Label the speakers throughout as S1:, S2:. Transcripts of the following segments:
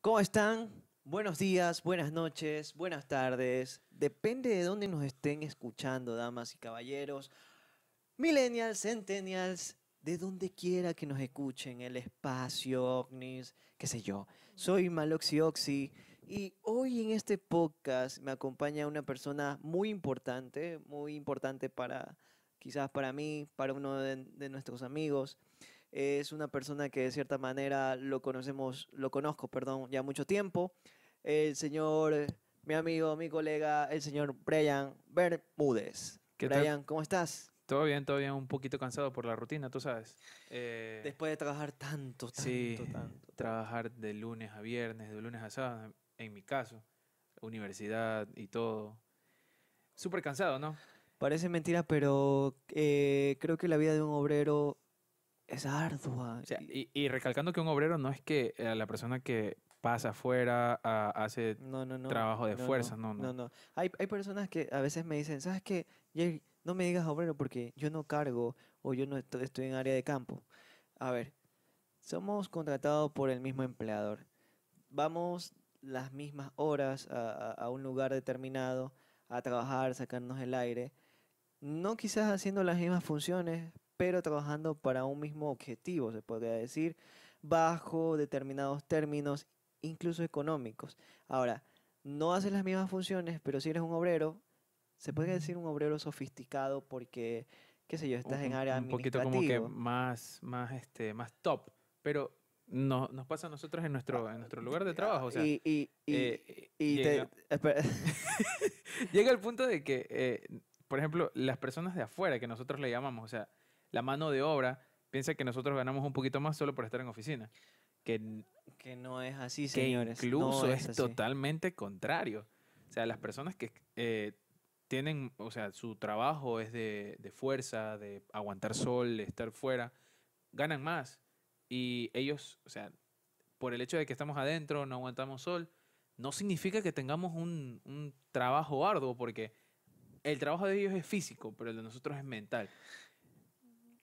S1: ¿Cómo están? Buenos días, buenas noches, buenas tardes. Depende de dónde nos estén escuchando, damas y caballeros. Millennials, centennials, de donde quiera que nos escuchen, el espacio, ovnis, qué sé yo. Soy Maloxi Oxi y hoy en este podcast me acompaña una persona muy importante, muy importante para, quizás para mí, para uno de nuestros amigos es una persona que de cierta manera lo conocemos, lo conozco, perdón, ya mucho tiempo. El señor, eh, mi amigo, mi colega, el señor Brian Bermúdez. ¿Qué Brian, ¿cómo estás?
S2: Todo bien, todo bien, un poquito cansado por la rutina, tú sabes. Eh, Después de trabajar tanto, sí, tanto, Trabajar de lunes a viernes, de lunes a sábado, en mi caso, universidad y todo. Súper cansado, ¿no?
S1: Parece mentira, pero eh, creo que la vida de un obrero es ardua.
S2: y, y, recalcando que un obrero no es que eh, la persona que pasa afuera ah, hace trabajo de fuerza, no, no.
S1: No, Hay, hay personas que a veces me dicen, ¿sabes qué? no me digas obrero porque yo no cargo o yo no estoy, en área de campo. A ver, somos contratados por el mismo empleador. Vamos las mismas horas a, a, a un lugar determinado a trabajar, sacarnos el aire. No quizás haciendo las mismas funciones, pero trabajando para un mismo objetivo, se podría decir, bajo determinados términos, incluso económicos. Ahora, no haces las mismas funciones, pero si eres un obrero, se podría decir un obrero sofisticado porque, qué sé yo, estás en área Un poquito como que
S2: más, más, este, más top, pero no, nos pasa a nosotros en nuestro, en nuestro lugar de trabajo. O sea, y, eh, llega,
S1: te,
S2: llega el punto de que, eh, por ejemplo, las personas de afuera que nosotros le llamamos, o sea, la mano de obra piensa que nosotros ganamos un poquito más solo por estar en oficina. Que, no es así, señores. Incluso es, totalmente contrario. O sea, las personas que eh, tienen, o sea, su trabajo es de, fuerza, de aguantar sol, de estar fuera, ganan más. Y ellos, o sea, por el hecho de que estamos adentro, no aguantamos sol, no significa que tengamos un, un trabajo arduo, porque el trabajo de ellos es físico, pero el de nosotros es mental.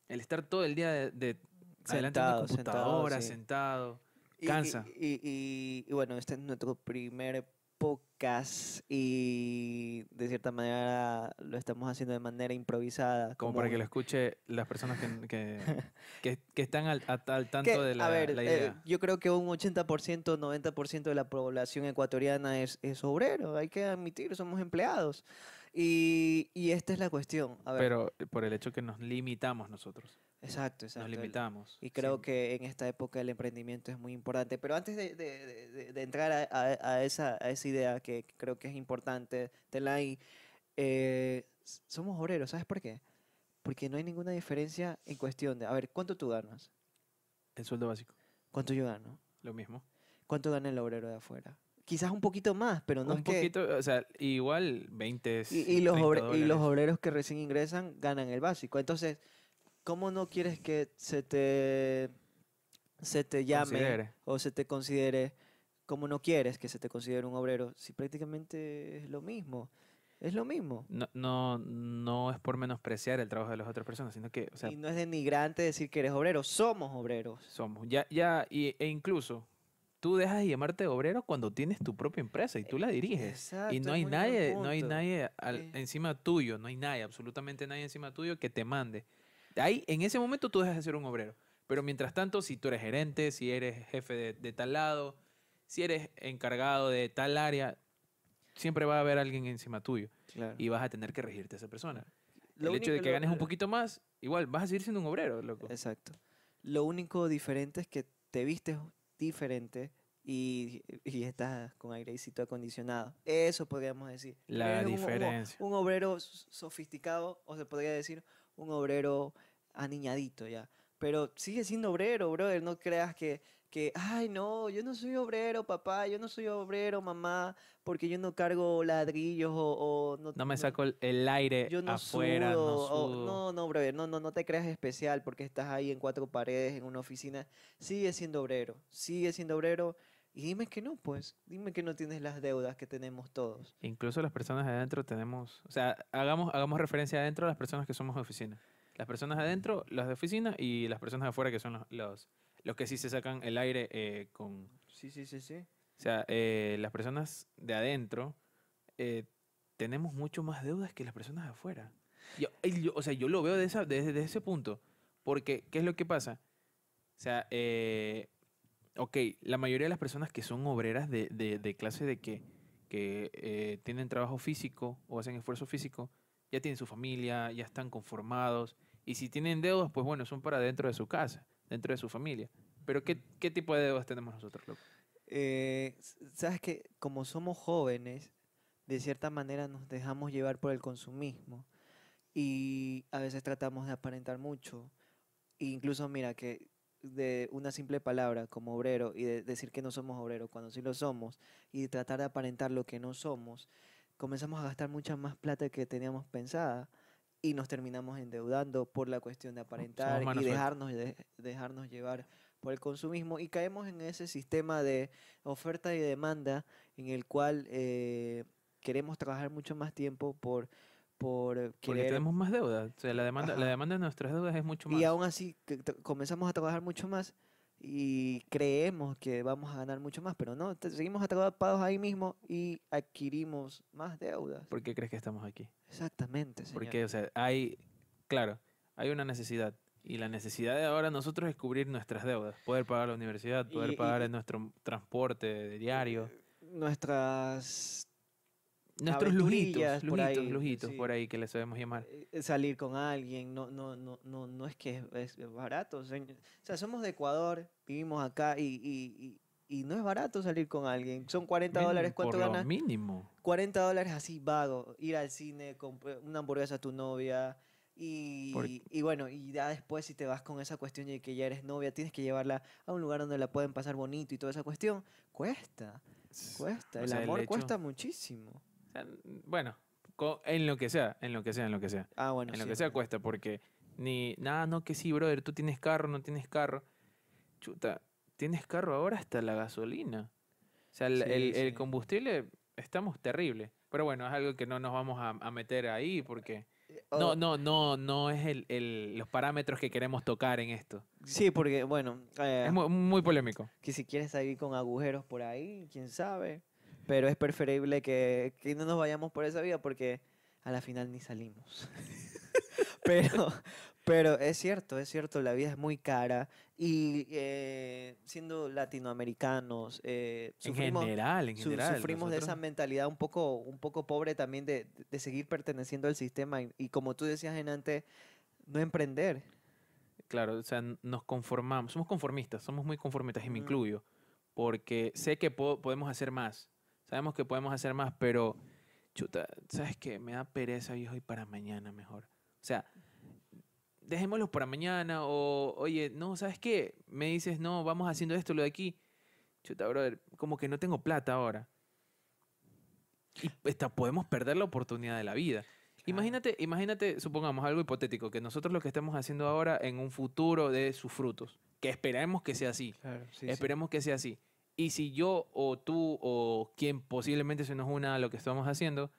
S2: El estar todo el día de, de adelante de computadora, sentado,
S1: cansa. Y, bueno, este es nuestro primer podcast y de cierta manera lo estamos haciendo de manera improvisada. Como, para que lo escuche
S2: las personas que, están al, tanto de la, a ver, la eh, idea.
S1: yo creo que un 80%, 90% de la población ecuatoriana es, es obrero, hay que admitir, somos empleados. Y, esta es la cuestión. Pero
S2: eh, por el hecho que nos limitamos nosotros.
S1: Exacto, exacto. Nos limitamos. Y creo que en esta época el emprendimiento es muy importante. Pero antes de, entrar a, esa, idea que creo que es importante, Telay, eh, somos obreros, ¿sabes por qué? Porque no hay ninguna diferencia en cuestión de, a ver, ¿cuánto tú ganas? El sueldo básico. ¿Cuánto yo gano? Lo mismo. ¿Cuánto gana el obrero de afuera? quizás un poquito más, pero no un poquito,
S2: o sea, igual 20 y, y, los los obreros
S1: que recién ingresan ganan el básico. Entonces, ¿cómo no quieres que se te se te llame o se te considere cómo no quieres que se te considere un obrero si prácticamente es lo mismo? Es lo mismo.
S2: No, no, es por menospreciar el trabajo de las otras personas, sino
S1: que... y no es denigrante decir que eres obrero, somos obreros. Somos,
S2: ya, ya, e incluso, tú dejas de llamarte obrero cuando tienes tu propia empresa y tú la diriges. y no hay nadie, no hay nadie encima tuyo, no hay nadie, absolutamente nadie encima tuyo que te mande. Ahí, en ese momento tú dejas de ser un obrero. Pero mientras tanto, si tú eres gerente, si eres jefe de, tal lado, si eres encargado de tal área, siempre va a haber alguien encima tuyo. Y vas a tener que regirte a esa persona. Lo el hecho de que ganes un poquito más, igual
S1: vas a seguir siendo un obrero, loco. Exacto. Lo único diferente es que te vistes diferente y, y estás con airecito acondicionado. Eso podríamos decir. La diferencia. Un, obrero sofisticado, o se podría decir un obrero aniñadito ya. Pero sigue siendo obrero, brother. No creas que que, ay, no, yo no soy obrero, papá, yo no soy obrero, mamá, porque yo no cargo ladrillos o... no, no,
S2: me saco el aire no afuera, no no,
S1: no, no, no, no te creas especial porque estás ahí en cuatro paredes, en una oficina. Sigue siendo obrero, sigue siendo obrero. Y dime que no, pues. Dime que no tienes las deudas que tenemos todos.
S2: E incluso las personas adentro tenemos... O sea, hagamos, hagamos referencia adentro a las personas que somos de oficina. Las personas adentro, las de oficina y las personas afuera que son los, los los que sí se sacan el aire eh, con... Sí, sí, sí, sí. O sea, eh, las personas de adentro eh, tenemos mucho más deudas que las personas de afuera. Yo, o sea, yo lo veo de desde, ese punto. Porque, ¿qué es lo que pasa? O sea, ok, la mayoría de las personas que son obreras de, de, clase de que, que tienen trabajo físico o hacen esfuerzo físico, ya tienen su familia, ya están conformados. Y si tienen deudas, pues bueno, son para dentro de su casa dentro de su familia. Pero ¿qué, tipo de deudas tenemos
S1: nosotros, loco? Eh, sabes que como somos jóvenes, de cierta manera nos dejamos llevar por el consumismo y a veces tratamos de aparentar mucho. E incluso mira que de una simple palabra como obrero y de decir que no somos obreros cuando sí lo somos y tratar de aparentar lo que no somos, comenzamos a gastar mucha más plata que teníamos pensada y nos terminamos endeudando por la cuestión de aparentar y dejarnos, dejarnos llevar por el consumismo y caemos en ese sistema de oferta y demanda en el cual eh, queremos trabajar mucho más tiempo por por porque tenemos más deuda
S2: la demanda la demanda de nuestras
S1: deudas es mucho más y aún así comenzamos a trabajar mucho más y creemos que vamos a ganar mucho más, pero no, seguimos atrapados ahí mismo y adquirimos más deudas.
S2: ¿Por qué crees que estamos aquí? Exactamente, señor. Porque, o sea, hay, claro, hay una necesidad. Y la necesidad de ahora nosotros es cubrir nuestras deudas, poder pagar la universidad, poder pagar nuestro transporte diario. Eh,
S1: nuestras nuestros lujitos, lujitos, por ahí, lujitos por ahí
S2: que le sabemos llamar. Eh,
S1: eh, salir con alguien, no, no, no, no, no es que es, barato. O sea, somos de Ecuador, vivimos acá y, no es barato salir con alguien. Son 40 dólares, ¿cuánto ganas? Mínimo. 40 dólares así vago, ir al cine, comprar eh, una hamburguesa a tu novia. Y, bueno, y ya después si te vas con esa cuestión de que ya eres novia, tienes que llevarla a un lugar donde la pueden pasar bonito y toda esa cuestión, cuesta, cuesta, el amor cuesta muchísimo.
S2: Bueno, en lo que sea, en lo que sea, en lo que sea. Ah, bueno. En lo que sea cuesta, porque ni nada, no, que sí, brother, tú tienes carro, no tienes carro. Chuta, tienes carro ahora hasta la gasolina. O sea, el, combustible estamos terrible. Pero bueno, es algo que no nos vamos a, meter ahí porque... no, no, no, no es los parámetros que queremos tocar en esto.
S1: Sí, porque, bueno. Eh, es muy, muy, polémico. Que si quieres salir con agujeros por ahí, quién sabe. Pero es preferible que, que no nos vayamos por esa vía porque a la final ni salimos. pero, pero es cierto, es cierto, la vida es muy cara y eh, siendo latinoamericanos, eh, sufrimos, en general, en general, sufrimos de esa mentalidad un poco, un poco pobre también de, de seguir perteneciendo al sistema y, como tú decías en antes, no emprender.
S2: Claro, o sea, nos conformamos, somos conformistas, somos muy conformistas y me mm. incluyo, porque sé que podemos hacer más, Sabemos que podemos hacer más, pero chuta, ¿sabes qué? Me da pereza, viejo, y para mañana mejor. O sea, dejémoslo para mañana o, oye, no, ¿sabes qué? Me dices, no, vamos haciendo esto, lo de aquí. Chuta, brother, como que no tengo plata ahora. Y podemos perder la oportunidad de la vida. Imagínate, imagínate, supongamos algo hipotético, que nosotros lo que estamos haciendo ahora en un futuro de sus frutos, que esperemos que sea así. esperemos que sea así. Y si yo o tú o quien posiblemente se nos una a lo que estamos haciendo,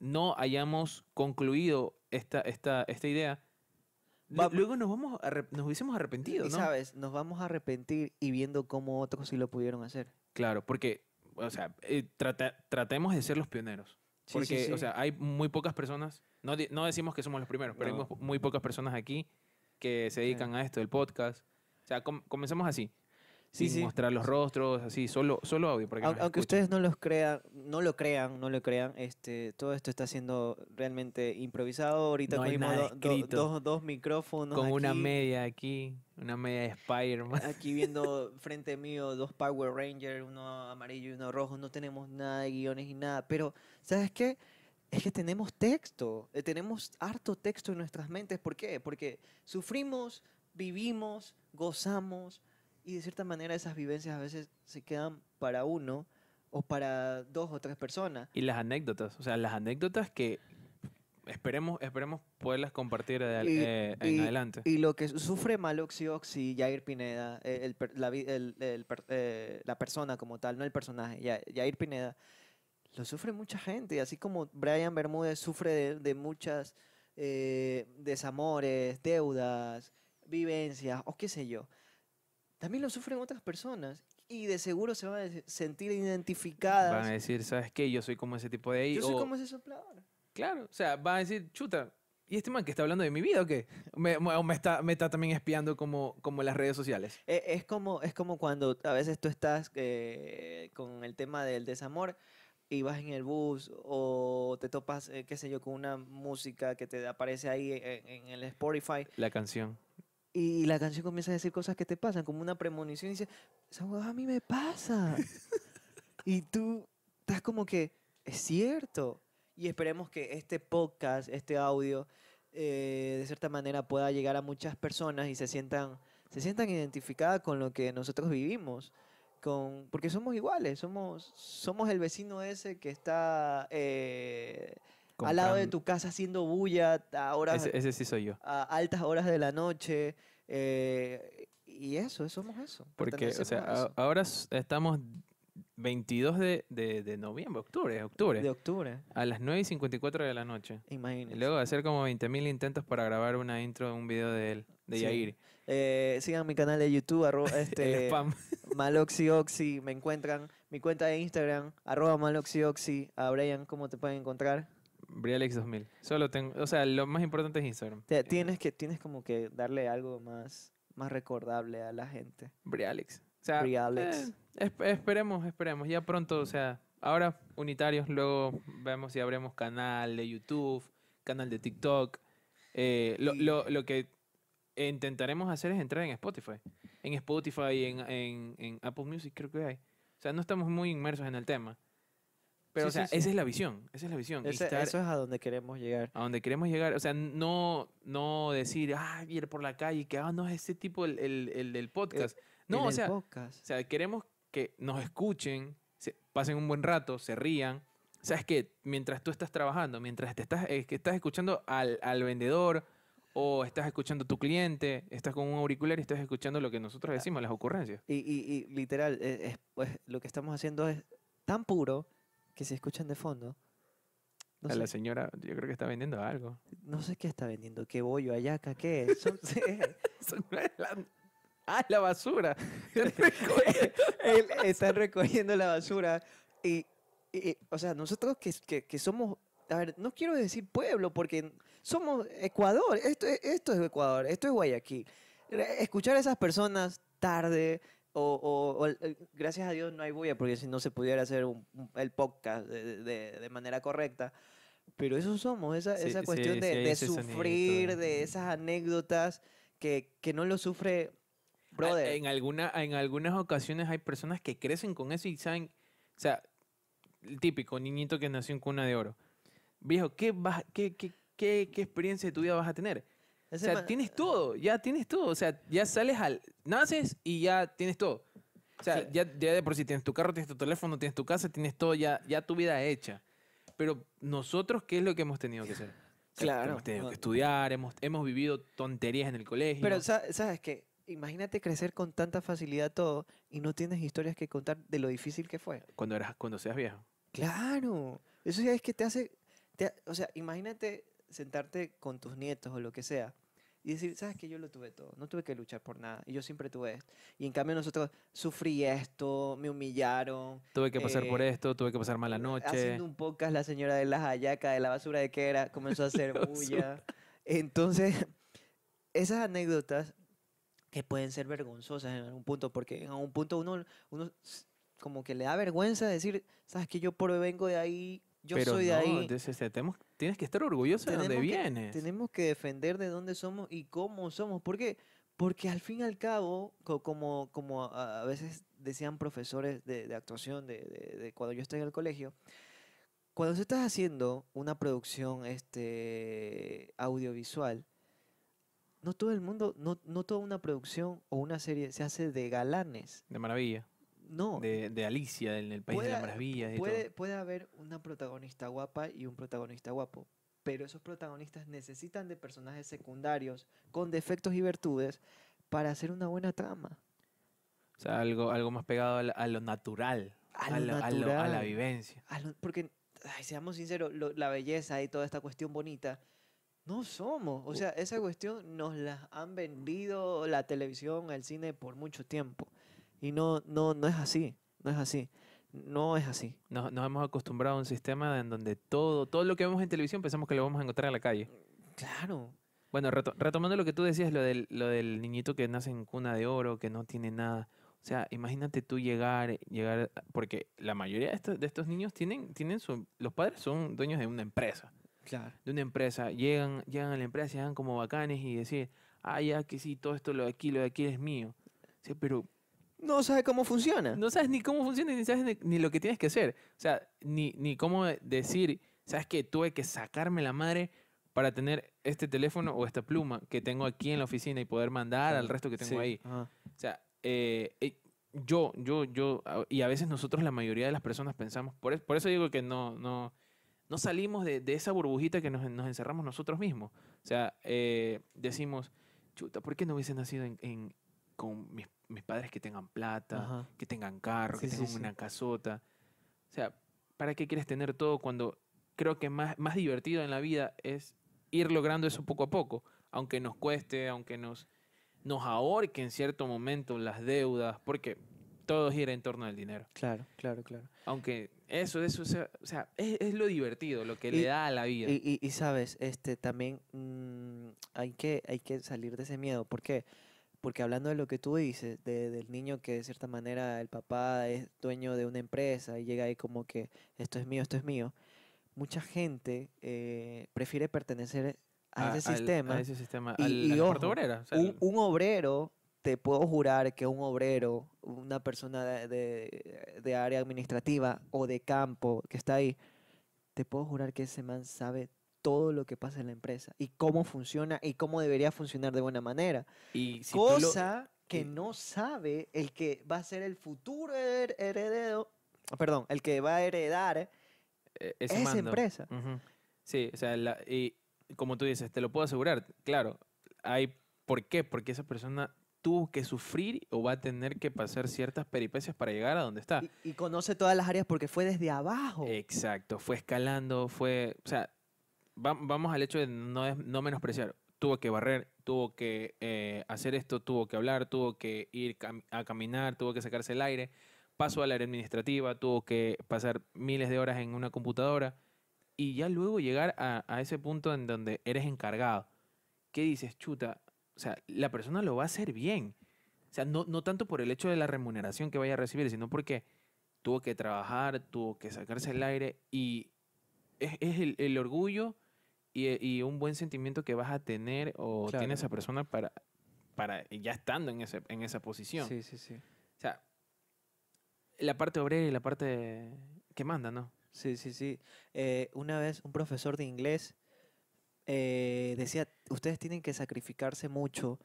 S2: no hayamos concluido esta, esta, esta idea,
S1: luego nos, vamos nos hubiésemos arrepentido. Y sabes, nos vamos a arrepentir y viendo cómo otros sí lo pudieron hacer.
S2: Claro, porque, o sea, eh, tratemos de ser los pioneros.
S1: porque, o sea,
S2: hay muy pocas personas, no, decimos que somos los primeros, pero hay muy pocas personas aquí que se dedican a esto, el podcast. O sea, comenzamos así. Sí, mostrar los rostros, así, solo, solo audio. aunque,
S1: ustedes no los crean, no lo crean, no lo crean, este, todo esto está siendo realmente improvisado. Ahorita tenemos dos, dos micrófonos. Con una media aquí, una media de spider Aquí viendo frente mío dos Power Rangers, uno amarillo y uno rojo. No tenemos nada de guiones y nada. Pero, ¿sabes qué? es que tenemos texto, eh, tenemos harto texto en nuestras mentes. ¿Por qué? Porque sufrimos, vivimos, gozamos, y de cierta manera esas vivencias a veces se quedan para uno o para dos o tres personas.
S2: Y las anécdotas, o sea, las anécdotas que esperemos, esperemos poderlas compartir eh, en adelante. Y
S1: lo que sufre Maloxi Oxi, Jair Pineda, eh, el, eh, la, persona como tal, no el personaje, Jair Pineda, lo sufre mucha gente, así como Brian Bermúdez sufre de, muchas desamores, deudas, vivencias o qué sé yo también lo sufren otras personas y de seguro se van a sentir identificadas. Van a
S2: decir, ¿sabes qué? Yo soy como ese tipo de ahí. Yo soy como ese soplador. Claro, o sea, van a decir, chuta, ¿y este man que está hablando de mi vida o qué? Me, me, está, me está también espiando como, como las redes sociales.
S1: E, es, como, es como cuando a veces tú estás eh, con el tema del desamor y vas en el bus o te topas, eh, qué sé yo, con una música que te aparece ahí en el Spotify. La canción y la canción comienza a decir cosas que te pasan, como una premonición, y dice, a mí me pasa. y tú estás como que, es cierto. Y esperemos que este podcast, este audio, eh, de cierta manera pueda llegar a muchas personas y se sientan, se sientan identificadas con lo que nosotros vivimos. Con, porque somos iguales, somos, somos el vecino ese que está eh, al lado de tu casa haciendo bulla a horas. Ese, soy yo. A altas horas de la noche. Eh, y eso, somos eso. Porque, sea,
S2: ahora estamos 22 de, noviembre, octubre, octubre. De octubre. A las 9 y 54 de la noche. Imagínense. luego de hacer como 20.000 intentos para grabar una intro de un video de él,
S1: de Yair. Eh, sigan mi canal de YouTube, arroba, este, me encuentran. Mi cuenta de Instagram, arroba Maloxioxi. A Brian, ¿cómo te pueden encontrar?
S2: Brialex 2000. Solo tengo, o sea, lo más importante es Instagram.
S1: Eh, tienes que tienes como que darle algo más más recordable a la gente.
S2: Brialex. O sea, Brialex. Eh, esperemos, esperemos. Ya pronto, o sea, ahora unitarios, luego vemos si abrimos canal de YouTube, canal de TikTok. Eh, lo, que intentaremos hacer es entrar en Spotify. En Spotify, en, en Apple Music creo que hay. O sea, no estamos muy inmersos en el tema esa es la visión, esa es la visión. eso es
S1: a donde queremos llegar.
S2: A donde queremos llegar, o sea, no, no decir, ah, ir por la calle, que ah, no es ese tipo el, del podcast. no, o sea, o sea, queremos que nos escuchen, se, pasen un buen rato, se rían. Sabes que mientras tú estás trabajando, mientras te estás, que estás escuchando al, vendedor, o estás escuchando a tu cliente, estás con un auricular y estás escuchando lo que nosotros ah. decimos, las ocurrencias.
S1: Y, y, literal, e, pues, lo que estamos haciendo es tan puro que se escuchan de fondo.
S2: a la señora, yo creo que está vendiendo algo.
S1: No sé qué está vendiendo, qué bollo, ayaca, qué. Son, la... ¡Ah, la basura! Él está recogiendo la basura. Y, o sea, nosotros que, que, somos. A ver, no quiero decir pueblo, porque somos Ecuador. Esto, esto es Ecuador, esto es Guayaquil. Escuchar a esas personas tarde, o, gracias a Dios no hay bulla, porque si no se pudiera hacer el podcast de, de, manera correcta. Pero eso somos, esa, esa cuestión de, sufrir, de esas anécdotas que, que no lo sufre,
S2: brother. En, alguna, en algunas ocasiones hay personas que crecen con eso y saben, o sea, el típico niñito que nació en cuna de oro. Viejo, ¿qué, vas, qué, qué, qué, qué experiencia de tu vida vas a tener? O sea, tienes todo, ya tienes todo. O sea, ya sales al. Naces y ya tienes todo. O sea, ya, ya, de por sí tienes tu carro, tienes tu teléfono, tienes tu casa, tienes todo, ya, ya tu vida hecha. Pero nosotros, ¿qué es lo que hemos tenido que hacer?
S1: claro. Hemos tenido que
S2: estudiar, hemos, hemos vivido tonterías en el
S1: colegio. Pero, ¿sabes qué? imagínate crecer con tanta facilidad todo y no tienes historias que contar de lo difícil que fue.
S2: Cuando eras, cuando seas viejo.
S1: Claro. Eso ya es que te hace. o sea, imagínate sentarte con tus nietos o lo que sea y decir, sabes que yo lo tuve todo, no tuve que luchar por nada, y yo siempre tuve esto. Y en cambio nosotros sufrí esto, me humillaron. Tuve que pasar por eh,
S2: esto, tuve que pasar mala eh, noche. Haciendo un
S1: podcast, la señora de las hallacas, de la basura de que era, comenzó a hacer bulla. Entonces, esas anécdotas que pueden ser vergonzosas en algún punto, porque en algún punto uno, uno como que le da vergüenza decir, sabes que yo vengo de ahí yo Pero soy de no, ahí. Entonces,
S2: tienes que estar orgulloso de dónde vienes.
S1: Tenemos que defender de dónde somos y cómo somos. ¿Por qué? Porque al fin y al cabo, como, como a veces decían profesores de, actuación de, de, cuando yo estaba en el colegio, cuando se estás haciendo una producción este, audiovisual, no todo el mundo, no, no toda una producción o una serie se hace de galanes. De maravilla no. de, Alicia en el País de las Maravillas. puede, haber una protagonista guapa y un protagonista guapo, pero esos protagonistas necesitan de personajes secundarios con defectos y virtudes para hacer una buena trama.
S2: O sea, algo, algo más pegado a, lo natural, a, la vivencia.
S1: porque, seamos sinceros, la belleza y toda esta cuestión bonita no somos. O sea, esa cuestión nos la han vendido la televisión, el cine por mucho tiempo. Y no, no, no es así,
S2: no es así. No es así. Nos, hemos acostumbrado a un sistema en donde todo, todo lo que vemos en televisión pensamos que lo vamos a encontrar en la calle.
S1: Claro.
S2: Bueno, retomando lo que tú decías, lo del, lo del niñito que nace en cuna de oro, que no tiene nada. O sea, imagínate tú llegar, llegar, porque la mayoría de estos, niños tienen, tienen los padres son dueños de una empresa. Claro. De una empresa. Llegan, llegan a la empresa, llegan como bacanes y decir, ah, ya que sí, todo esto, lo de aquí, lo de aquí es mío. Sí, pero no sabes cómo funciona. No sabes ni cómo funciona, ni sabes ni, lo que tienes que hacer. O sea, ni, ni cómo decir, ¿sabes que Tuve que sacarme la madre para tener este teléfono o esta pluma que tengo aquí en la oficina y poder mandar al resto que tengo ahí. O sea, eh, eh, yo, yo, yo, y a veces nosotros, la mayoría de las personas pensamos, por, eso digo que no, no, no salimos de, esa burbujita que nos, encerramos nosotros mismos. O sea, eh, decimos, chuta, ¿por qué no hubiese nacido en, con mis mis padres que tengan plata, que tengan carro, que tengan una casota. O sea, ¿para qué quieres tener todo cuando creo que más, más divertido en la vida es ir logrando eso poco a poco? Aunque nos cueste, aunque nos, nos ahorque en cierto momento las deudas, porque todo gira en torno al dinero.
S1: Claro, claro, claro.
S2: Aunque eso, eso, o sea, es, lo divertido, lo que le da a la vida. Y,
S1: y, sabes, este, también mm, hay, que, hay que salir de ese miedo. Porque porque hablando de lo que tú dices, del niño que de cierta manera el papá es dueño de una empresa y llega ahí como que esto es mío, esto es mío, mucha gente eh, prefiere pertenecer a, ese, sistema, a ese sistema. al, al un, obrero, te puedo jurar que un obrero, una persona de, de, de área administrativa o de campo que está ahí, te puedo jurar que ese man sabe todo lo que pasa en la empresa y cómo funciona y cómo debería funcionar de buena manera. Y Cosa que no sabe el que va a ser el futuro heredero, perdón, el que va a heredar e, esa empresa.
S2: Sí, o sea, y como tú dices, te lo puedo asegurar, claro, hay por qué, porque esa persona tuvo que sufrir o va a tener que pasar ciertas peripecias para llegar a donde
S1: está. y, conoce todas las áreas porque fue desde abajo.
S2: Exacto, fue escalando, fue, o sea, vamos al hecho de no, no menospreciar. Tuvo que barrer, tuvo que eh, hacer esto, tuvo que hablar, tuvo que ir a caminar, tuvo que sacarse el aire, pasó al área administrativa, tuvo que pasar miles de horas en una computadora y ya luego llegar a, a ese punto en donde eres encargado. ¿Qué dices, chuta? O sea, la persona lo va a hacer bien. O sea, no, no tanto por el hecho de la remuneración que vaya a recibir, sino porque tuvo que trabajar, tuvo que sacarse el aire y es, es el, el, orgullo y, un buen sentimiento que vas a tener o tiene esa persona para, para ya estando en, ese, en esa posición. Sí, sí, sí. O sea,
S1: la parte obrera y la parte que manda, ¿no? Sí, sí, sí. Eh, una vez un profesor de inglés eh, decía, ustedes tienen que sacrificarse mucho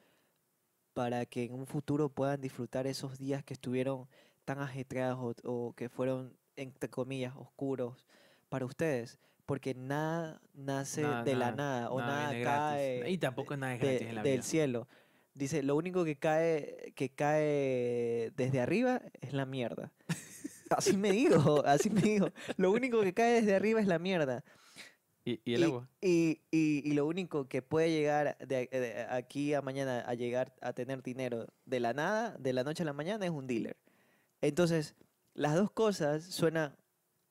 S1: para que en un futuro puedan disfrutar esos días que estuvieron tan ajetreados o, o que fueron, entre comillas, oscuros para ustedes porque nada nace de la nada o nada, cae
S2: y tampoco nada del
S1: cielo. Dice, lo único que cae que cae desde arriba es la mierda. así me digo, así me digo. Lo único que cae desde arriba es la mierda.
S2: ¿Y, el agua?
S1: Y, lo único que puede llegar de, aquí a mañana a llegar a tener dinero de la nada, de la noche a la mañana, es un dealer. Entonces, las dos cosas suena,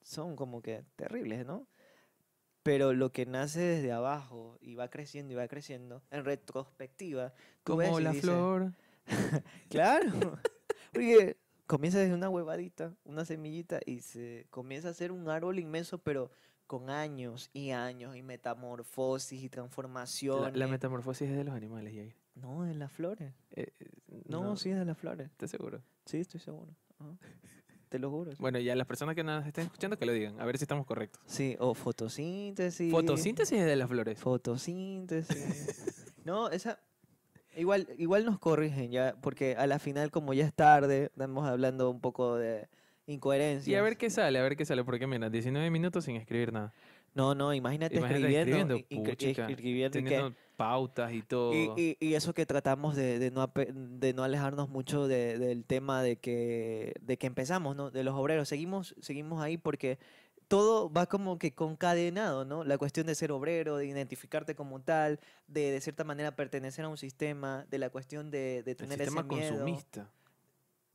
S1: son como que terribles, ¿no? pero lo que nace desde abajo y va creciendo y va creciendo, en retrospectiva. Como la flor. claro, porque comienza desde una huevadita, una semillita y se comienza a ser un árbol inmenso, pero con años y años y metamorfosis y transformación. La, metamorfosis es de los animales, No, de las flores. Eh, eh, no, sí es de las flores. ¿Estás seguro? Sí, estoy seguro te lo juro.
S2: Bueno, ya las personas que nos estén escuchando que lo digan, a ver si estamos correctos. Sí, o fotosíntesis.
S1: Fotosíntesis es de las flores. Fotosíntesis. no, esa... Igual, igual nos corrigen ya, porque a la final, como ya es tarde, estamos hablando un poco de incoherencia. Y a
S2: ver qué sale, a ver qué sale, porque mira, 19 minutos sin escribir nada. No, no, imagínate, escribiendo. escribiendo, que, pautas y todo. Y,
S1: eso que tratamos de, no, de no alejarnos mucho del tema de que, de que empezamos, ¿no? De los obreros. Seguimos, seguimos ahí porque todo va como que concadenado, ¿no? La cuestión de ser obrero, de identificarte como tal, de de cierta manera pertenecer a un sistema, de la cuestión de, tener ese miedo, consumista.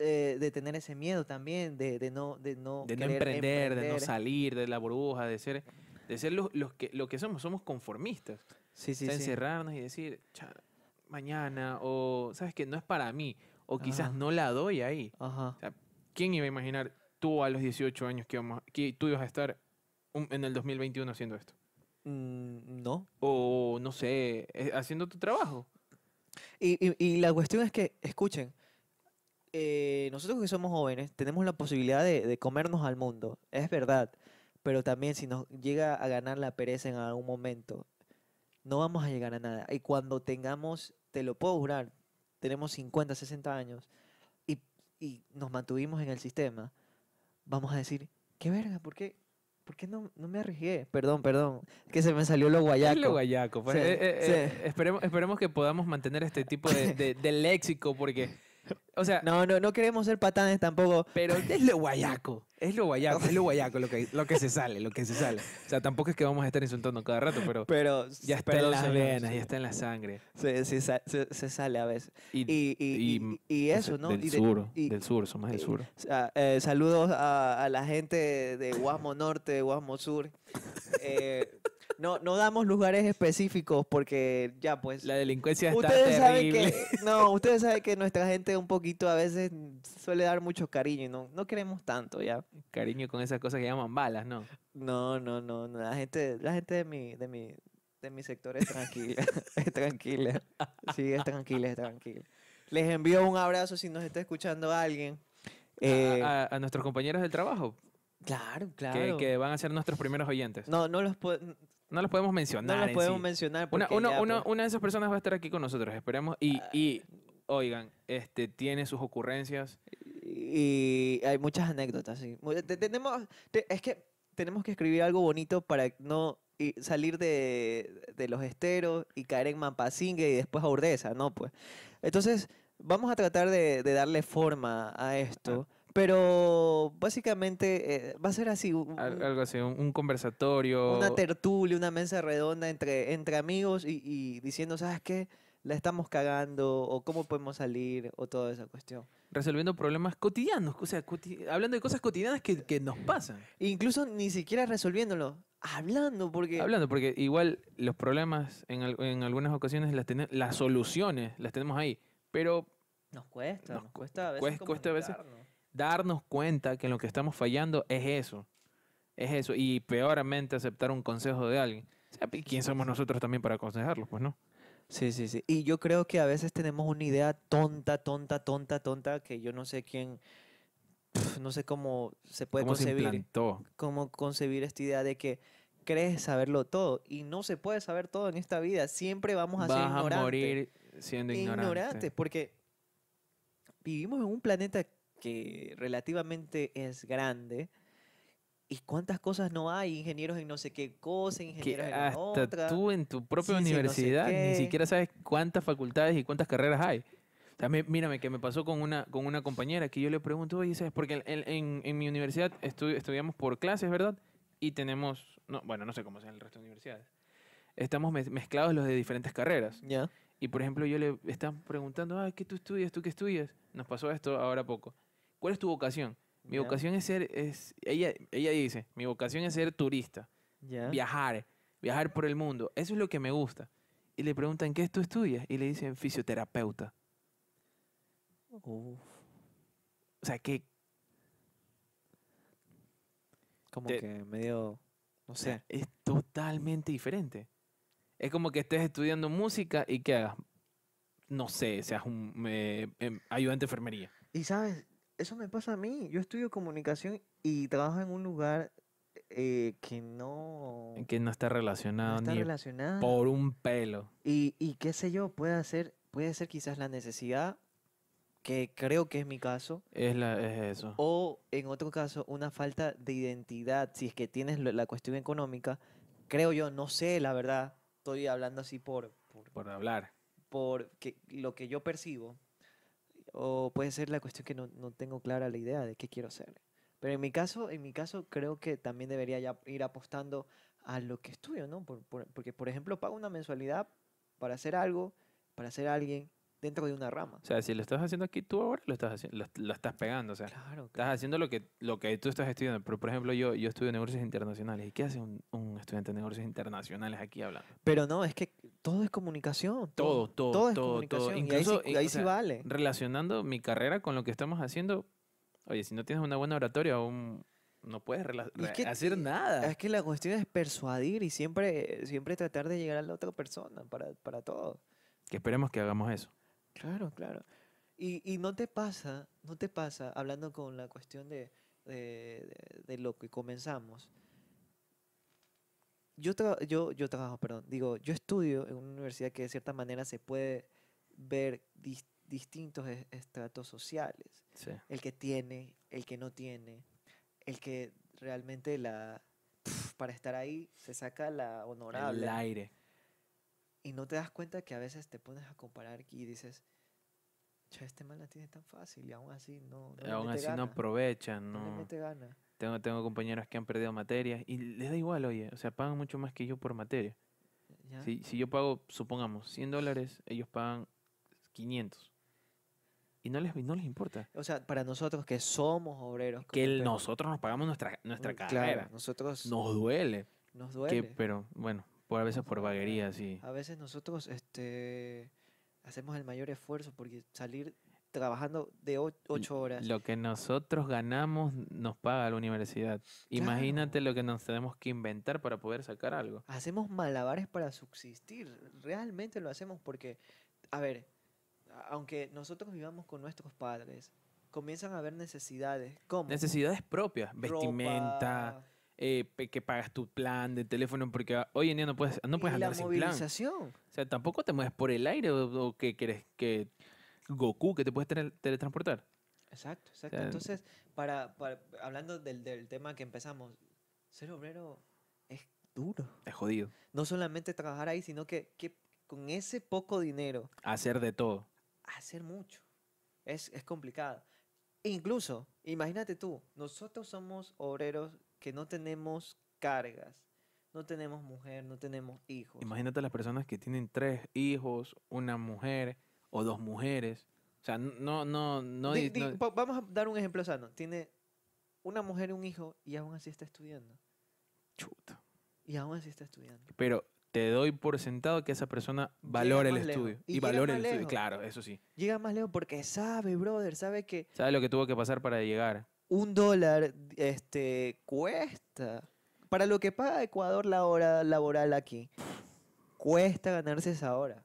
S1: Eh, de tener ese miedo también, de, no de no, de no emprender, emprender, de no
S2: salir de la burbuja, de ser de ser los, que lo que somos, somos conformistas. Sí, sí, encerrarnos y decir,
S1: mañana,
S2: o sabes que no es para mí, o quizás no la doy ahí. ¿Quién iba a imaginar tú a los 18 años que, vamos, que tú ibas a estar en el 2021 haciendo esto?
S1: Mm, no. O no sé, eh, haciendo tu trabajo. Y, y, la cuestión es que, escuchen, eh, nosotros que somos jóvenes tenemos la posibilidad de, de, comernos al mundo, es verdad, pero también si nos llega a ganar la pereza en algún momento no vamos a llegar a nada. Y cuando tengamos, te lo puedo jurar, tenemos 50, 60 años y, y nos mantuvimos en el sistema, vamos a decir, qué verga, ¿por qué? ¿Por qué no, no me arriesgué? Perdón, perdón. Que se me salió lo guayaco. Lo guayaco. Pues, eh, eh, eh,
S2: esperemos, esperemos que podamos mantener este tipo de, de léxico porque
S1: o sea, no, no, no queremos ser patanes tampoco. Pero
S2: es lo guayaco. Es lo guayaco, es lo guayaco lo que, lo que se sale, lo que se sale. O sea, tampoco es que vamos a estar insultando cada rato, pero, pero ya
S1: está en las venas, ya está en la sangre. Se, sale a veces. Y, eso, ¿no? Del sur, del sur, somos del sur. Eh, saludos a, la gente de Guasmo Norte, de Guasmo Sur. Eh, no, damos lugares específicos porque ya pues... La delincuencia está terrible. no, ustedes saben que nuestra gente un poquito a veces suele dar mucho cariño y no, no queremos tanto ya. Cariño con esas cosas que llaman balas, ¿no? No, no, no. La gente, la gente de mi, de mi, de mi sector es tranquila. es tranquila. Sí, es tranquila, es tranquila. Les envío un abrazo si nos está escuchando alguien. a,
S2: eh, nuestros compañeros del trabajo.
S1: Claro, claro. Que,
S2: que, van a ser nuestros primeros oyentes.
S1: No, no los puedo.
S2: No los podemos mencionar. No los podemos mencionar. Una, pues. una de esas personas va a estar aquí con nosotros, esperemos. Y,
S1: ah. oigan, este, tiene sus ocurrencias. Y hay muchas anécdotas, sí. Tenemos, es que tenemos que escribir algo bonito para no salir de, los esteros y caer en Mampasingue y después a Urdesa, ¿no? Pues. Entonces, vamos a tratar de, darle forma a esto. Ah. Pero básicamente eh, va a ser así. algo
S2: así, un, conversatorio. Una
S1: tertulia, una mesa redonda entre, entre amigos y, diciendo, ¿sabes qué? La estamos cagando o cómo podemos salir o toda esa cuestión resolviendo problemas cotidianos, o sea, hablando de cosas cotidianas que, nos pasan. Incluso ni siquiera resolviéndolo, hablando, porque... Hablando,
S2: porque igual los problemas en, en algunas ocasiones las, las soluciones las tenemos ahí, pero...
S1: Nos cuesta, nos, cuesta a cuesta
S2: a veces darnos cuenta que lo que estamos fallando es eso. Es eso. Y peoramente aceptar un consejo de alguien.
S1: Y ¿Quién somos nosotros también para aconsejarlo? Pues no. Sí, sí, sí. Y yo creo que a veces tenemos una idea tonta, tonta, tonta, tonta, que yo no sé quién, no sé cómo se puede concebir. cómo concebir esta idea de que crees saberlo todo y no se puede saber todo en esta vida. Siempre vamos a ser ignorantes.
S2: morir siendo
S1: porque vivimos en un planeta que relativamente es grande. ¿Y cuántas cosas no hay? Ingenieros en no sé qué cosa, ingenieros en en hasta tú en tu propia universidad ni siquiera
S2: sabes cuántas facultades y cuántas carreras hay. También, mírame, que me pasó con una, con una compañera que yo le pregunto, oye, ¿sabes? Porque en, en, mi universidad estudiamos por clases, ¿verdad? Y tenemos, no, bueno, no sé cómo sea en el resto de universidades. Estamos mezclados los de diferentes carreras. Ya. Y por ejemplo, yo le están preguntando, ah, ¿qué tú estudias? ¿Tú qué estudias? Nos pasó esto ahora poco. ¿cuál es tu vocación? Mi vocación es ser, es, ella, ella dice, mi vocación es ser turista, viajar, viajar por el mundo. Eso es lo que me gusta. Y le preguntan, ¿qué es tu estudias? Y le dicen, fisioterapeuta.
S1: Uf. O sea, que... Como que medio, no sé. Es
S2: totalmente diferente. Es como que estés estudiando música y que hagas, no sé, seas un eh, em, ayudante de enfermería.
S1: Y sabes, eso me pasa a mí. Yo estudio comunicación y trabajo en un lugar eh, que no... Que no está relacionado no está relacionado. por un pelo. Y, y, qué sé yo, puede ser, puede ser quizás la necesidad, que creo que es mi caso.
S2: Es, la, es eso.
S1: O en otro caso, una falta de identidad. Si es que tienes la cuestión económica, creo yo, no sé, la verdad, estoy hablando así por... Por, hablar. Por lo que yo percibo o puede ser la cuestión que no, tengo clara la idea de qué quiero hacer Pero en mi caso, en mi caso creo que también debería ir apostando a lo que estudio, ¿no? porque, por ejemplo, pago una mensualidad para hacer algo, para ser alguien, dentro de una rama.
S2: O sea, si lo estás haciendo aquí tú ahora, lo estás haciendo, lo, estás pegando, o sea,
S1: estás
S2: haciendo lo que, lo que tú estás estudiando. Pero, por ejemplo, yo, yo estudio negocios internacionales. ¿Y qué hace un, estudiante de negocios internacionales aquí hablando?
S1: Pero no, es que todo es comunicación. Todo, todo, todo. es Incluso, ahí, sí, vale.
S2: Relacionando mi carrera con lo que estamos haciendo, oye, si no tienes una buena oratoria aún no puedes hacer nada. Es que
S1: la cuestión es persuadir y siempre, siempre tratar de llegar a la otra persona para, para todo. Que esperemos que hagamos eso. Claro, claro. Y, no te pasa, no te pasa, hablando con la cuestión de, lo que comenzamos. Yo, yo, yo trabajo, perdón, digo, yo estudio en una universidad que de cierta manera se puede ver distintos estratos sociales. El que tiene, el que no tiene, el que realmente la para estar ahí se saca la honorable. El aire. Y no te das cuenta que a veces te pones a comparar y dices, este mal la tiene tan fácil y aún así no. aún así no
S2: aprovechan, ¿no? Tengo, tengo compañeros que han perdido materias y les da igual, oye, o sea, pagan mucho más que yo por materia. Si, yo pago, supongamos, 100 dólares, ellos pagan 500 y no les, no les
S1: importa. O sea, para nosotros que somos obreros. Que
S2: nosotros nos pagamos nuestra, nuestra mm, carrera. Nosotros. Nos duele. Nos duele. Que, pero bueno, a veces por vaguería, sí.
S1: A veces nosotros este, hacemos el mayor esfuerzo porque salir trabajando de ocho horas. Lo
S2: que nosotros ganamos nos paga la universidad. Imagínate lo que nos tenemos que inventar para poder sacar algo.
S1: Hacemos malabares para subsistir. Realmente lo hacemos porque, a ver, aunque nosotros vivamos con nuestros padres, comienzan a haber necesidades. ¿Cómo? Necesidades
S2: propias. vestimenta, eh, que pagas tu plan de teléfono, porque hoy en día no puedes, no puedes la movilización? O sea, tampoco te mueves por el aire o, que quieres que Goku, que te puedes teletransportar.
S1: Exacto, exacto. Entonces, para, hablando del, tema que empezamos, ser obrero es
S2: duro. Es jodido.
S1: No solamente trabajar ahí, sino que, con ese poco dinero.
S2: Hacer de todo.
S1: Hacer mucho. Es, complicado. incluso, imagínate tú, nosotros somos obreros que no tenemos cargas, no tenemos mujer, no tenemos hijos. Imagínate
S2: las personas que tienen tres hijos, una mujer o dos mujeres. O sea, no, no, no.
S1: Vamos a dar un ejemplo sano. Tiene una mujer y un hijo y aún así está estudiando. Chuta. Y aún así está estudiando.
S2: Pero te doy por sentado que esa persona valora el estudio. Y, valora el estudio, claro, eso sí.
S1: Llega más lejos porque sabe, brother, sabe que...
S2: Sabe lo que tuvo que pasar para llegar
S1: un dólar este, cuesta. Para lo que paga Ecuador la hora laboral aquí, cuesta ganarse esa hora.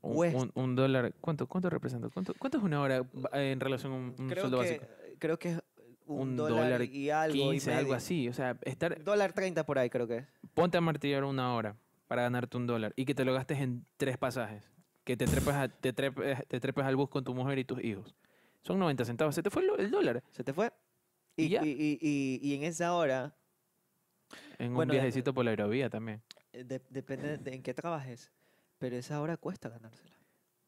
S2: Un, dólar, ¿cuánto, cuánto representa? ¿Cuánto, es una hora en
S1: relación a un, sueldo que, básico? Creo que es un, dólar, y algo. y algo así. O sea, estar. Dólar 30 por ahí, creo que es.
S2: Ponte a martillar una hora para ganarte un dólar y que te lo gastes en tres pasajes. Que te trepes, te, al bus con tu mujer y tus hijos. Son 90 centavos. Se te fue el dólar. Se te fue.
S1: Y, en esa hora...
S2: En un viajecito por la aerovía también.
S1: Eh, depende de en qué trabajes, pero esa hora cuesta ganársela.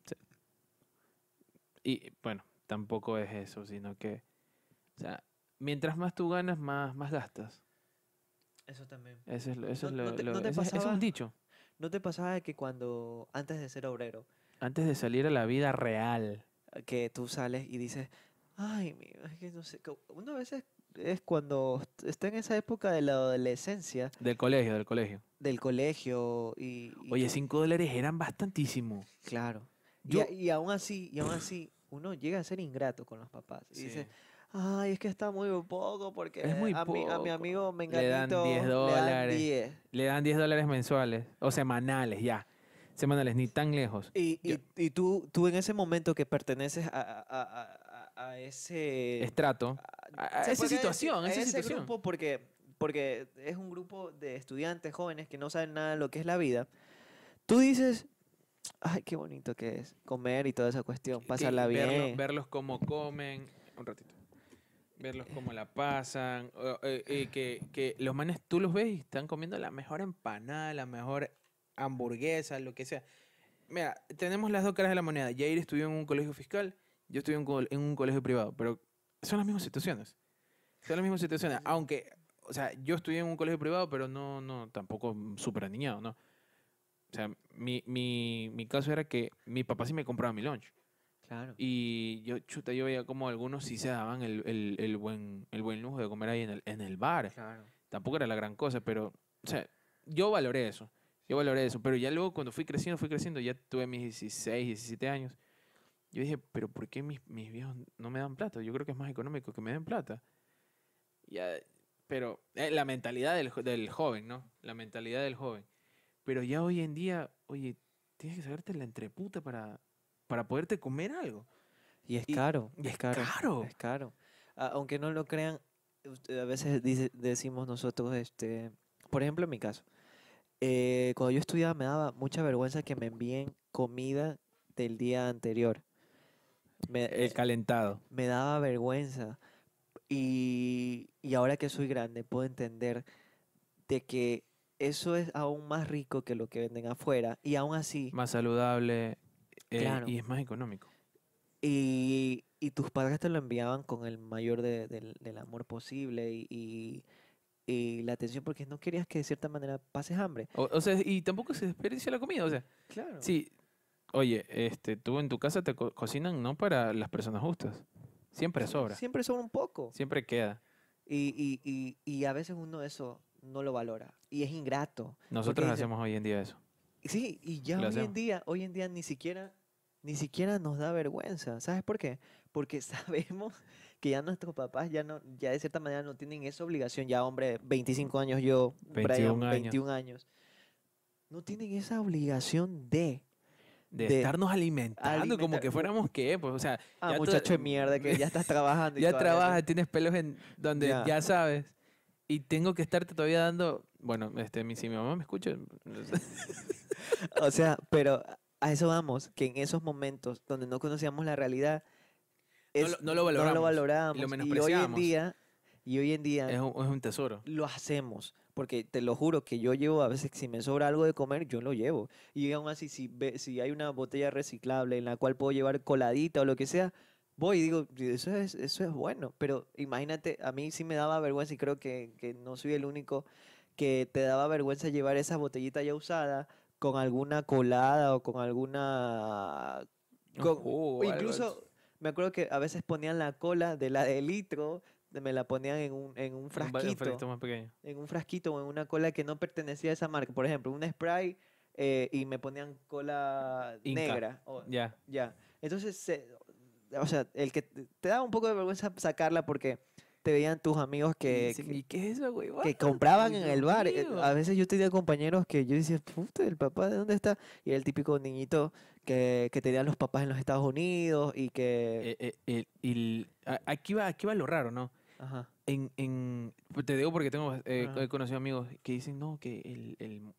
S1: Sí.
S2: Y bueno, tampoco es eso, sino que...
S1: O sea, mientras más
S2: tú ganas, más, más gastas.
S1: Eso también. Eso es, lo, no te, un dicho. ¿No te pasaba que cuando, antes de ser obrero...
S2: Antes de salir a la vida real...
S1: Que tú sales y dices, Ay, es que no sé, uno a veces es cuando está en esa época de la adolescencia.
S2: Del colegio, del colegio.
S1: Del colegio y... Oye,
S2: cinco dólares eran
S1: bastantísimo. Claro. Y, y, aún así, y aún así, uno llega a ser ingrato con los papás. Y dice, ay, es que está muy poco porque es muy a, Mi, a, Mi, amigo me Le dan 10 dólares.
S2: Le dan 10. dólares mensuales o semanales, ya semanales, ni tan lejos.
S1: Y, y, tú, tú en ese momento que perteneces a, a ese estrato, a, esa situación, a esa ese grupo porque, porque es un grupo de estudiantes jóvenes que no saben nada de lo que es la vida. Tú dices, ay, qué bonito que es comer y toda esa cuestión, pasarla bien. Verlos,
S2: verlos cómo comen, un ratito. Verlos cómo la pasan, que, que los manes tú los ves y están comiendo la mejor empanada, la mejor hamburguesa, lo que sea. Mira, tenemos las dos caras de la moneda. Jair estudió en un colegio fiscal yo estudié en, un colegio privado, pero son las mismas situaciones. Son las mismas situaciones. Aunque, o sea, yo estudié en un colegio privado, pero no, no, tampoco súper niñado ¿no? O sea, mi, mi, mi caso era que mi papá sí me compraba mi lunch. Claro. Y yo, chuta, yo veía como algunos sí se daban el, el, el buen, el buen lujo de comer ahí en el, en el bar. Claro. Tampoco era la gran cosa, pero, o sea, yo valoré eso. Yo valoré eso. Pero ya luego, cuando fui creciendo, fui creciendo, ya tuve mis 16, 17 años. Yo dije, pero ¿por qué mis, mis viejos no me dan plata? Yo creo que es más económico que me den plata. Ya, pero eh, la mentalidad del, del, joven, ¿no? La mentalidad del joven. Pero ya hoy en día, oye, tienes que saberte la entreputa para, para poderte comer algo.
S1: Y es caro. Y es, caro, Es caro. aunque no lo crean, a veces decimos nosotros, este, por ejemplo, en mi caso, eh, cuando yo estudiaba me daba mucha vergüenza que me envíen comida del día anterior. Me, el eh, calentado. Me daba vergüenza. Y, ahora que soy grande puedo entender de que eso es aún más rico que lo que venden afuera y aún así... Más saludable eh, y es
S2: más económico.
S1: Y, tus padres te lo enviaban con el mayor del, amor posible y, la atención porque no querías que de cierta manera pases hambre. sea, y
S2: tampoco se desperdicia la comida, o sea. Claro. Sí, Oye, este, tú en tu casa te cocinan no para las personas justas. Siempre sobra. Siempre
S1: sobra un poco.
S2: Siempre queda.
S1: Y, a veces uno eso no lo valora. Y es ingrato. Nosotros hacemos hoy en día eso. Sí, y ya hoy en día, hoy en día ni siquiera, ni siquiera nos da vergüenza. ¿Sabes por qué? Porque sabemos que ya nuestros papás ya no, ya de cierta manera no tienen esa obligación. Ya, hombre, 25 años yo, 21 años. No tienen esa obligación de de, estarnos alimentando como que fuéramos
S2: qué, pues, o sea, ah, muchacho de mierda que ya estás trabajando. Y ya trabajas, tienes pelos en donde ya sabes. Y tengo que estarte todavía dando, bueno, este, mi, si mi mamá
S1: me escucha. o sea, pero a eso vamos, que en esos momentos donde no conocíamos la realidad, no, lo, valorábamos. valoramos, y, hoy en día y hoy en día es es un tesoro. Lo hacemos. Porque te lo juro que yo llevo, a veces si me sobra algo de comer, yo lo llevo. Y aún así, si, si hay una botella reciclable en la cual puedo llevar coladita o lo que sea, voy y digo, eso es, eso es bueno. Pero imagínate, a mí sí me daba vergüenza y creo que, no soy el único que te daba vergüenza llevar esa botellita ya usada con alguna colada o con alguna... incluso me acuerdo que a veces ponían la cola de la de litro me la ponían en un, en un frasquito. En un frasquito o en una cola que no pertenecía a esa marca. Por ejemplo, un spray eh, y me ponían cola negra. ya. Entonces, o sea, el que te daba un poco de vergüenza sacarla porque te veían tus amigos que, compraban en el bar. A veces yo tenía compañeros que yo decía, puta, el papá, ¿de dónde está? Y era el típico niñito que, que tenían los papás en los Estados Unidos y que...
S2: Eh, eh, aquí, va, aquí va lo raro, ¿no? En, en, pues, te digo porque tengo, eh, he conocido amigos que dicen, no, que el,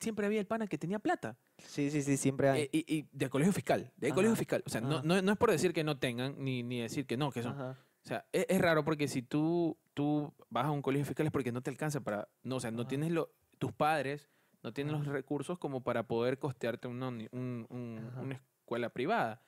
S2: siempre había el pana que tenía plata. Sí, sí, sí, siempre eh, y, de colegio fiscal, de colegio fiscal. O sea, no, no, es por decir que no tengan, ni, ni decir que no, que son. O sea, e, es, raro porque si tú, tú vas a un colegio fiscal es porque no te alcanza para, no, o sea, no tienes lo, tus padres no tienen los recursos como para poder costearte un, una escuela privada.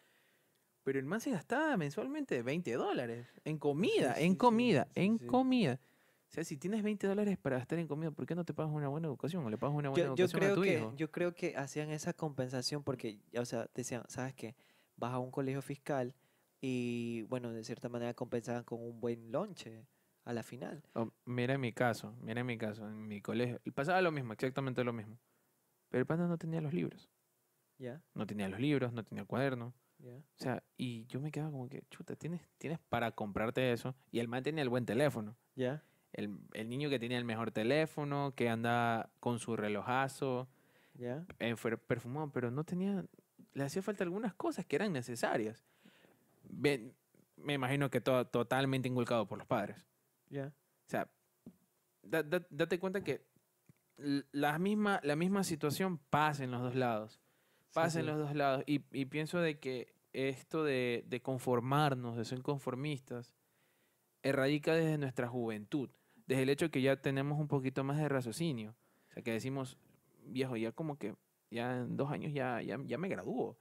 S2: Pero el man se gastaba mensualmente 20 dólares en ah, comida, en comida, en comida. O sea, si tienes 20 dólares para gastar en comida, ¿por qué no te pagas una buena educación o le pagas una buena yo, educación creo a tu que, hijo?
S1: Yo creo que hacían esa compensación porque, o sea, decían, ¿sabes qué? Vas a un colegio fiscal y, bueno, de cierta manera compensaban con un buen lonche a la final.
S2: mira oh, mira mi caso, mira mi caso, en mi colegio. Pasaba lo mismo, exactamente lo mismo. Pero el panda no tenía los libros. ¿Ya? No tenía los libros, no tenía el cuaderno sea, y yo me quedaba como que, chuta, tienes, tienes para comprarte eso. Y el man tenía el buen teléfono. Ya. El, niño que tenía el mejor teléfono, que anda con su relojazo, eh, perfumado, pero no tenía, le hacía falta algunas cosas que eran necesarias. me imagino que todo totalmente inculcado por los padres. O sea, date cuenta que la misma, la misma situación pasa en los dos lados. Pasa en los dos lados. Y, pienso de que esto de, conformarnos, de ser conformistas, erradica desde nuestra juventud, desde el hecho que ya tenemos un poquito más de raciocinio. O sea, que decimos, viejo, ya como que ya en dos años ya, ya, ya me gradúo.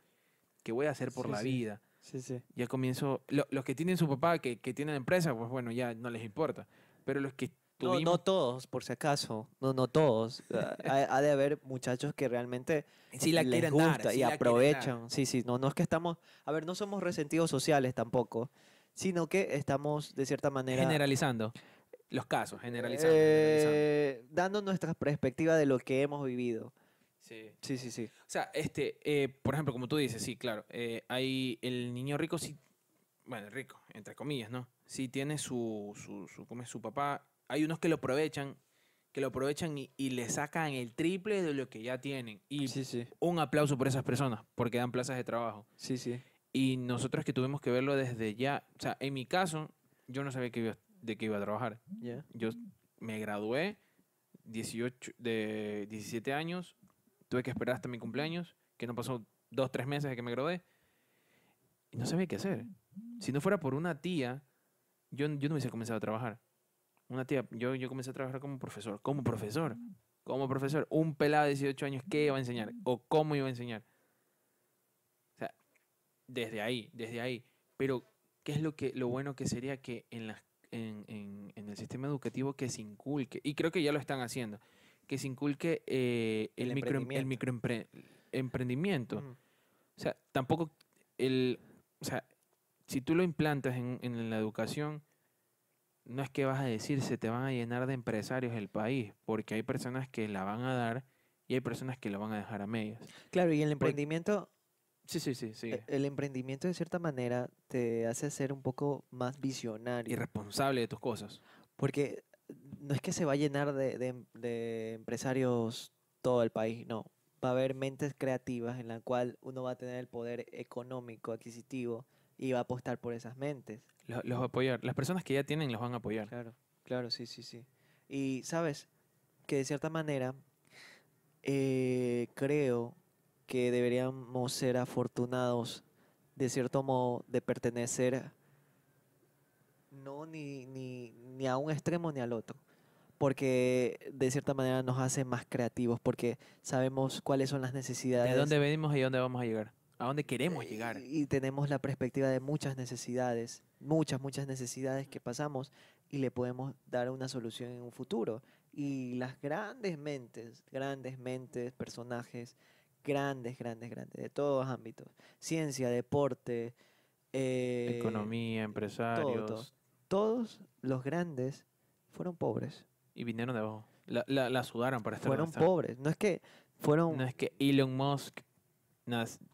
S2: ¿Qué voy a hacer por la vida? Sí, sí. Ya comienzo. los que tienen su papá, que, que tienen empresa, pues bueno, ya no les importa. Pero los
S1: que no, no, todos, por si acaso. No, no todos. ha, de haber muchachos que realmente sí la les y aprovechan. sí, sí. No, no es que estamos. A ver, no somos resentidos sociales tampoco, sino que estamos de cierta manera.
S2: Generalizando. Los casos, generalizando. Eh,
S1: dando nuestra perspectiva de lo que hemos vivido. Sí. Sí, sí, O
S2: sea, este, eh, por ejemplo, como tú dices, sí, claro. Eh, hay el niño rico, sí. Bueno, rico, entre comillas, ¿no? Sí, tiene su, su, su, es, su papá hay unos que lo aprovechan, que lo aprovechan y, le sacan el triple de lo que ya tienen. Y un aplauso por esas personas, porque dan plazas de trabajo. Sí, sí. Y nosotros que tuvimos que verlo desde ya, o sea, en mi caso, yo no sabía de qué iba a trabajar. Ya. Yo me gradué 18, de 17 años, tuve que esperar hasta mi cumpleaños, que no pasó dos, tres meses de que me gradué, y no sabía qué hacer. Si no fuera por una tía, yo, yo no hubiese comenzado a trabajar una tía, yo, yo comencé a trabajar como profesor, como profesor, como profesor, un pelado de 18 años, ¿qué iba a enseñar? ¿O cómo iba a enseñar? O sea, desde ahí, desde ahí. Pero, ¿qué es lo, que, lo bueno que sería que en, las, en, el sistema educativo que se inculque, y creo que ya lo están haciendo, que se inculque eh, el, micro, el microemprendimiento. O sea, tampoco el... O sea, si tú lo implantas en, en la educación no es que vas a decir se te van a llenar de empresarios el país, porque hay personas que la van a dar y hay personas que la van
S1: a dejar a medias. Claro, y el emprendimiento... Sí, sí, sí, sí. E-, el emprendimiento de cierta manera te hace ser un poco más visionario. Y responsable de tus cosas. Porque no es que se va a llenar de, de empresarios todo el país, no. Va a haber mentes creativas en la cual uno va a tener el poder económico, adquisitivo, y va a apostar por esas mentes.
S2: Los, va a apoyar. Las personas que ya tienen los van a apoyar.
S1: Claro, claro, sí, sí, sí. Y sabes que de cierta manera eh, creo que deberíamos ser afortunados de cierto modo de pertenecer no ni, ni, ni a un extremo ni al otro porque de cierta manera nos hace más creativos, porque sabemos cuáles son las necesidades. De dónde
S2: venimos y dónde vamos a llegar a dónde queremos eh,
S1: llegar. Y tenemos la perspectiva de muchas necesidades, muchas, muchas necesidades que pasamos y le podemos dar una solución en un futuro. Y las grandes mentes, grandes mentes, personajes, grandes, grandes, grandes, de todos ámbitos, ciencia, deporte, eh, economía,
S2: empresarios.
S1: Todos los grandes fueron pobres.
S2: Y vinieron de abajo. La, la sudaron para estar Fueron pobres.
S1: No es que fueron... No es
S2: que Elon Musk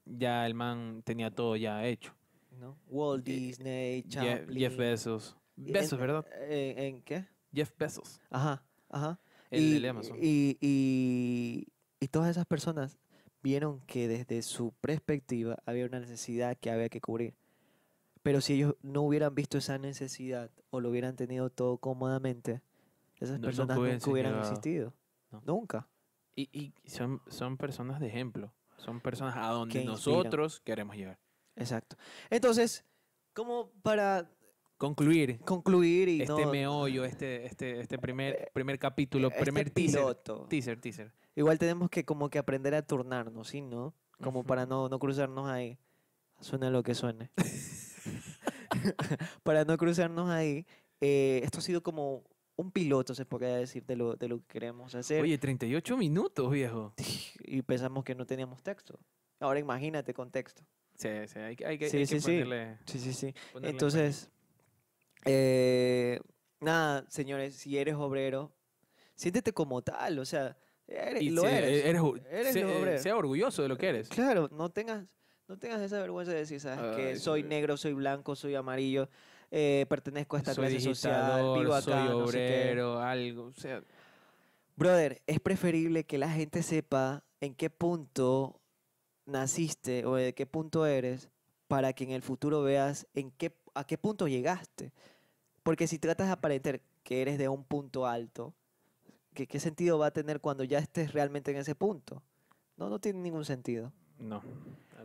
S2: ya el man tenía todo ya hecho.
S1: ¿No? Walt Disney, Chaplin. Jeff, Bezos. en, ¿verdad? Eh, en, qué?
S2: Jeff Bezos.
S1: Ajá, ajá. y, Y, todas esas personas vieron que desde su perspectiva había una necesidad que había que cubrir. Pero si ellos no hubieran visto esa necesidad o lo hubieran tenido todo cómodamente, esas personas nunca hubieran, existido.
S2: Nunca. Y, son, son, personas de ejemplo. Son personas a donde nosotros queremos llegar.
S1: Exacto. Entonces, como para
S2: concluir, concluir y este no, meollo, este, este, este primer, primer capítulo, este primer teaser, piloto. teaser, teaser.
S1: Igual tenemos que como que aprender a turnarnos, ¿sí? ¿No? Como para no, cruzarnos ahí. Suena eh, lo que suene. para no cruzarnos ahí. esto ha sido como un piloto, se podría decir, de lo, que queremos hacer. Oye,
S2: 38 minutos, viejo.
S1: Y pensamos que no teníamos texto. Ahora imagínate con texto. Sí, sí, hay, hay que ponerle, sí, sí, sí. Entonces, eh, nada, señores, si eres obrero, siéntete como tal, o sea, eres, y lo eres. eres, obrero. sea orgulloso de lo que eres. Claro, no tengas no tengas esa vergüenza de decir, sabes, que soy negro, soy blanco, soy amarillo eh, pertenezco a esta clase social, vivo acá, soy obrero, no algo, Brother, es preferible que la gente sepa en qué punto naciste o de qué punto eres para que en el futuro veas en qué, a qué punto llegaste. Porque si tratas de aparentar que eres de un punto alto, ¿qué, ¿qué, sentido va a tener cuando ya estés realmente en ese punto? No, no tiene ningún sentido. No.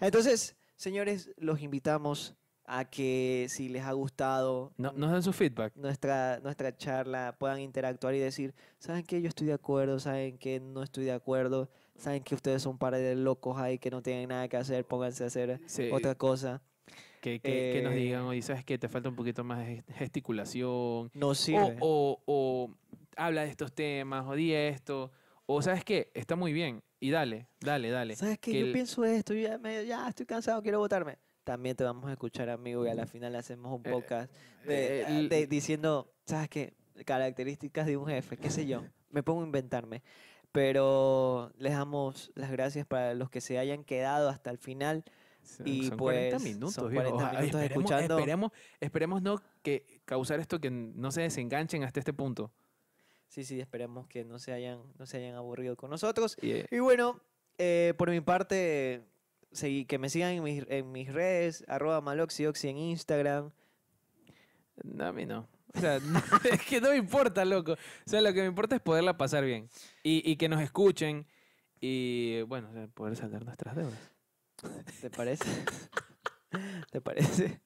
S1: Entonces, señores, los invitamos a que si les ha gustado nos den su feedback. Nuestra, nuestra charla, puedan interactuar y decir, ¿saben que yo estoy de acuerdo? ¿Saben que no estoy de acuerdo? ¿Saben que ustedes son un par de locos ahí que no tienen nada que hacer? Pónganse a hacer otra cosa.
S2: Que, nos eh, digan, oye, ¿sabes que Te falta un poquito más de gesticulación. No sé, O, habla de estos temas, o di esto. O ¿sabes qué? Está muy bien. Y dale,
S1: dale, dale. ¿Sabes qué? Que yo pienso esto, yo ya, ya estoy cansado, quiero votarme también te vamos a escuchar, amigo, y a la final hacemos un eh, podcast eh, eh, ah, de, diciendo, ¿sabes qué? Características de un jefe, qué sé yo. Me pongo a inventarme. Pero les damos las gracias para los que se hayan quedado hasta el final. Y pues, 40 minutos, son 40 minutos esperemos, escuchando. Esperemos,
S2: esperemos no que causar esto que no se desenganchen hasta este punto.
S1: Sí, sí, esperemos que no se hayan, no se hayan aburrido con nosotros. Y bueno, por mi parte, que me sigan en mis, redes, arroba maloxioxi en Instagram. No, a mí no. O sea, es que no me importa, loco.
S2: O sea, lo que me importa es poderla pasar bien. Y, y que nos escuchen. Y bueno,
S1: poder saldar nuestras deudas. ¿Te parece? ¿Te parece?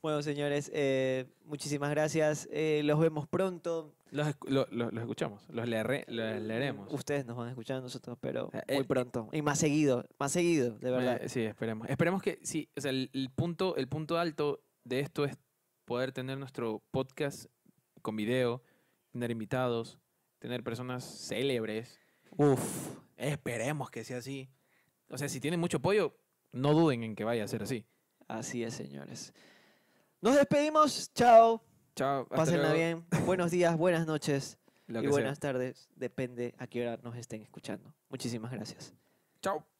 S1: Bueno, señores, eh, muchísimas gracias. Eh, los vemos pronto. Los, escuchamos, los, leeremos. Ustedes nos van a escuchar nosotros, pero eh, muy pronto. Y más seguido, más seguido, de verdad. Sí, esperemos. Esperemos que,
S2: sí, o sea, el, punto, el punto alto de esto es poder tener nuestro podcast con video, tener invitados, tener personas célebres. Uf, esperemos que sea así. O sea, si tienen mucho apoyo, no duden en que vaya a ser así. Así es, señores.
S1: Nos despedimos. Chao. Chao. Pásenla bien. Buenos días, buenas noches y buenas tardes. Depende a qué hora nos estén escuchando. Muchísimas gracias. Chao.